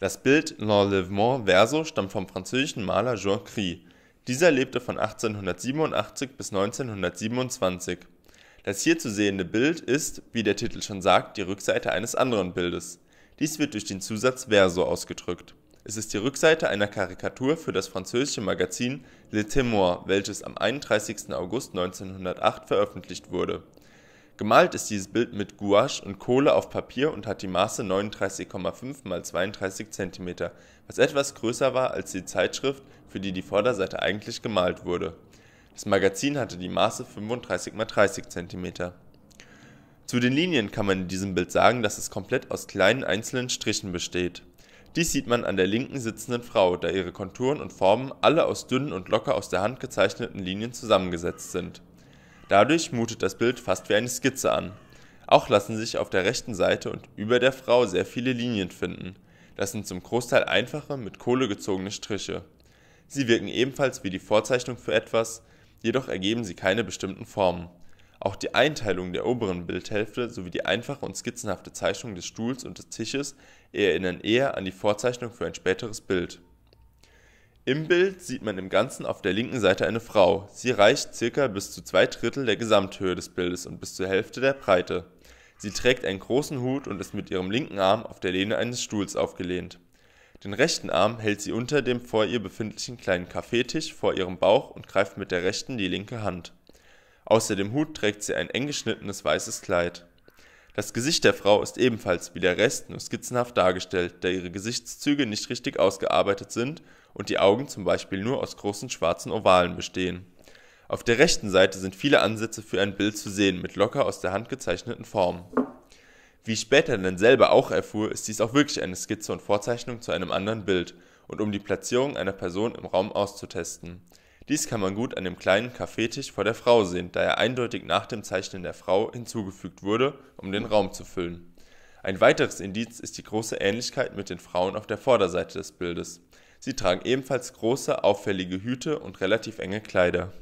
Das Bild L'Enlèvement verso stammt vom französischen Maler Jean Gris. Dieser lebte von 1887 bis 1927. Das hier zu sehende Bild ist, wie der Titel schon sagt, die Rückseite eines anderen Bildes. Dies wird durch den Zusatz verso ausgedrückt. Es ist die Rückseite einer Karikatur für das französische Magazin Le Témoin, welches am 31. August 1908 veröffentlicht wurde Gemalt ist dieses Bild mit Gouache und Kohle auf Papier und hat die Maße 39,5 x 32 cm, was etwas größer war als die Zeitschrift, für die die Vorderseite eigentlich gemalt wurde. Das Magazin hatte die Maße 35 x 30 cm. Zu den Linien kann man in diesem Bild sagen, dass es komplett aus kleinen einzelnen Strichen besteht. Dies sieht man an der linken sitzenden Frau, da ihre Konturen und Formen alle aus dünnen und locker aus der Hand gezeichneten Linien zusammengesetzt sind Dadurch mutet das Bild fast wie eine Skizze an. Auch lassen sich auf der rechten Seite und über der Frau sehr viele Linien finden. Das sind zum Großteil einfache, mit Kohle gezogene Striche. Sie wirken ebenfalls wie die Vorzeichnung für etwas, jedoch ergeben sie keine bestimmten Formen. Auch die Einteilung der oberen Bildhälfte sowie die einfache und skizzenhafte Zeichnung des Stuhls und des Tisches erinnern eher an die Vorzeichnung für ein späteres Bild im Bild sieht man im Ganzen auf der linken Seite eine Frau, sie reicht circa bis zu zwei Drittel der Gesamthöhe des Bildes und bis zur Hälfte der Breite. Sie trägt einen großen Hut und ist mit ihrem linken Arm auf der Lehne eines Stuhls aufgelehnt. Den rechten Arm hält sie unter dem vor ihr befindlichen kleinen Kaffeetisch vor ihrem Bauch und greift mit der rechten die linke Hand. Außer dem Hut trägt sie ein eng geschnittenes weißes Kleid das Gesicht der Frau ist ebenfalls wie der Rest nur skizzenhaft dargestellt, da ihre Gesichtszüge nicht richtig ausgearbeitet sind und die Augen zum Beispiel nur aus großen schwarzen Ovalen bestehen. Auf der rechten Seite sind viele Ansätze für ein Bild zu sehen mit locker aus der Hand gezeichneten Formen. Wie ich später dann selber auch erfuhr, ist dies auch wirklich eine Skizze und Vorzeichnung zu einem anderen Bild und um die Platzierung einer Person im Raum auszutesten. Dies kann man gut an dem kleinen Kaffeetisch vor der Frau sehen, da er eindeutig nach dem Zeichnen der Frau hinzugefügt wurde, um den Raum zu füllen. Ein weiteres Indiz ist die große Ähnlichkeit mit den Frauen auf der Vorderseite des Bildes. Sie tragen ebenfalls große, auffällige Hüte und relativ enge Kleider